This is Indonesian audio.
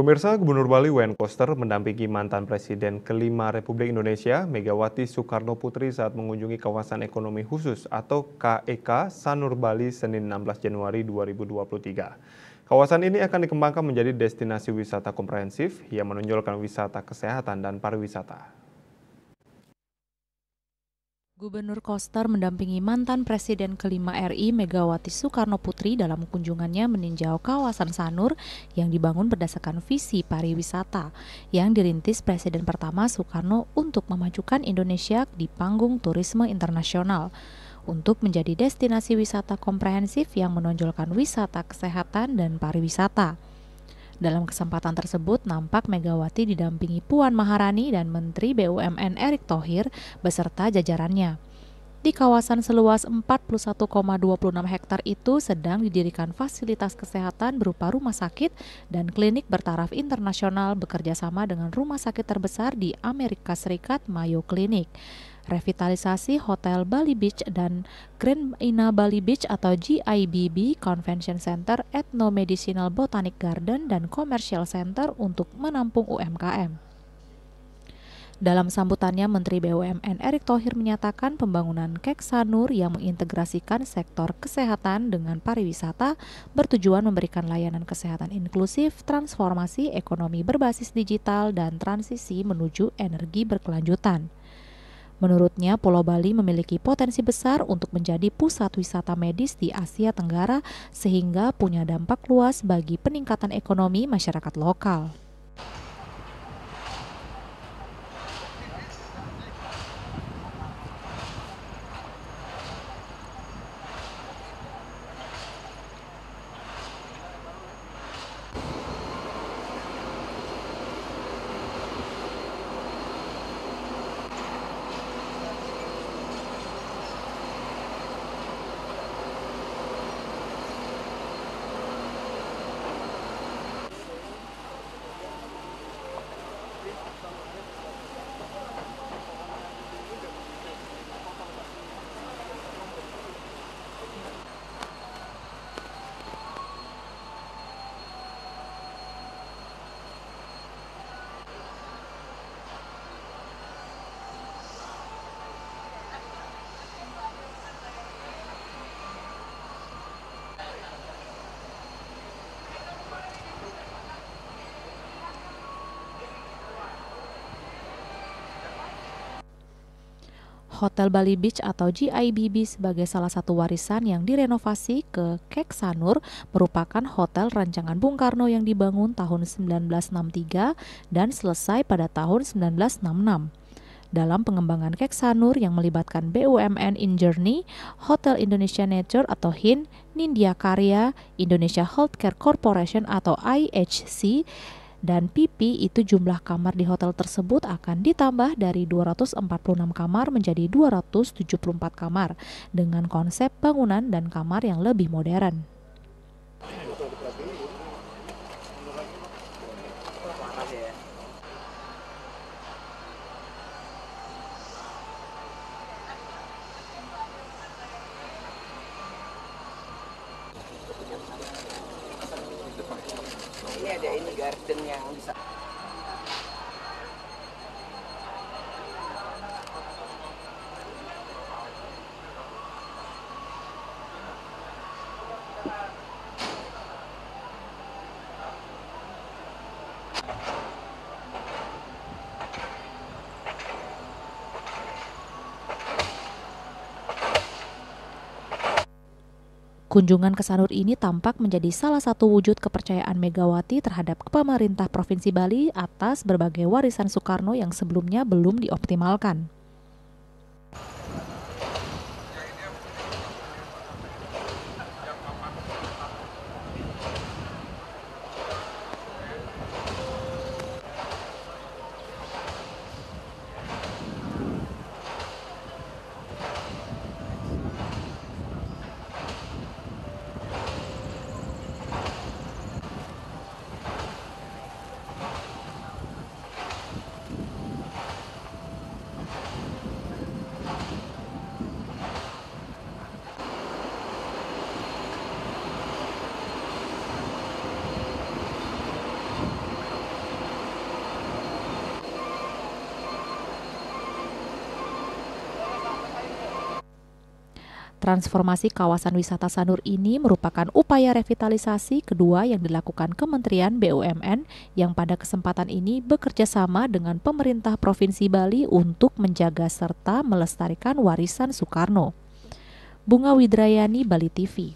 Pemirsa Gubernur Bali Wayne Koster mendampingi mantan Presiden kelima Republik Indonesia Megawati Soekarno Putri saat mengunjungi kawasan ekonomi khusus atau KEK e Sanur Bali Senin 16 Januari 2023. Kawasan ini akan dikembangkan menjadi destinasi wisata komprehensif yang menonjolkan wisata kesehatan dan pariwisata. Gubernur Koster mendampingi mantan Presiden kelima RI Megawati Soekarno Putri dalam kunjungannya meninjau kawasan Sanur yang dibangun berdasarkan visi pariwisata yang dirintis Presiden pertama Soekarno untuk memajukan Indonesia di panggung turisme internasional untuk menjadi destinasi wisata komprehensif yang menonjolkan wisata kesehatan dan pariwisata. Dalam kesempatan tersebut, nampak Megawati didampingi Puan Maharani dan Menteri BUMN Erick Thohir beserta jajarannya. Di kawasan seluas 41,26 hektar itu sedang didirikan fasilitas kesehatan berupa rumah sakit dan klinik bertaraf internasional bekerja sama dengan rumah sakit terbesar di Amerika Serikat Mayo Clinic revitalisasi Hotel Bali Beach dan Grand Ina Bali Beach atau GIBB Convention Center Ethno Medicinal Botanic Garden dan Commercial Center untuk menampung UMKM. Dalam sambutannya, Menteri BUMN Erick Thohir menyatakan pembangunan Keksanur yang mengintegrasikan sektor kesehatan dengan pariwisata bertujuan memberikan layanan kesehatan inklusif, transformasi ekonomi berbasis digital, dan transisi menuju energi berkelanjutan. Menurutnya, Pulau Bali memiliki potensi besar untuk menjadi pusat wisata medis di Asia Tenggara sehingga punya dampak luas bagi peningkatan ekonomi masyarakat lokal. Hotel Bali Beach atau GIBB sebagai salah satu warisan yang direnovasi ke Keksanur merupakan hotel rancangan Bung Karno yang dibangun tahun 1963 dan selesai pada tahun 1966 dalam pengembangan Keksanur yang melibatkan BUMN in Journey, Hotel Indonesia Nature atau HIN, Nindya Karya, Indonesia Healthcare Corporation atau IHC, dan pipi itu jumlah kamar di hotel tersebut akan ditambah dari 246 kamar menjadi 274 kamar dengan konsep bangunan dan kamar yang lebih modern. chân ngang Kunjungan ke Sanur ini tampak menjadi salah satu wujud kepercayaan Megawati terhadap pemerintah Provinsi Bali atas berbagai warisan Soekarno yang sebelumnya belum dioptimalkan. Transformasi kawasan wisata Sanur ini merupakan upaya revitalisasi kedua yang dilakukan Kementerian BUMN yang pada kesempatan ini bekerja sama dengan pemerintah Provinsi Bali untuk menjaga serta melestarikan warisan Soekarno. Bunga Widrayani Bali TV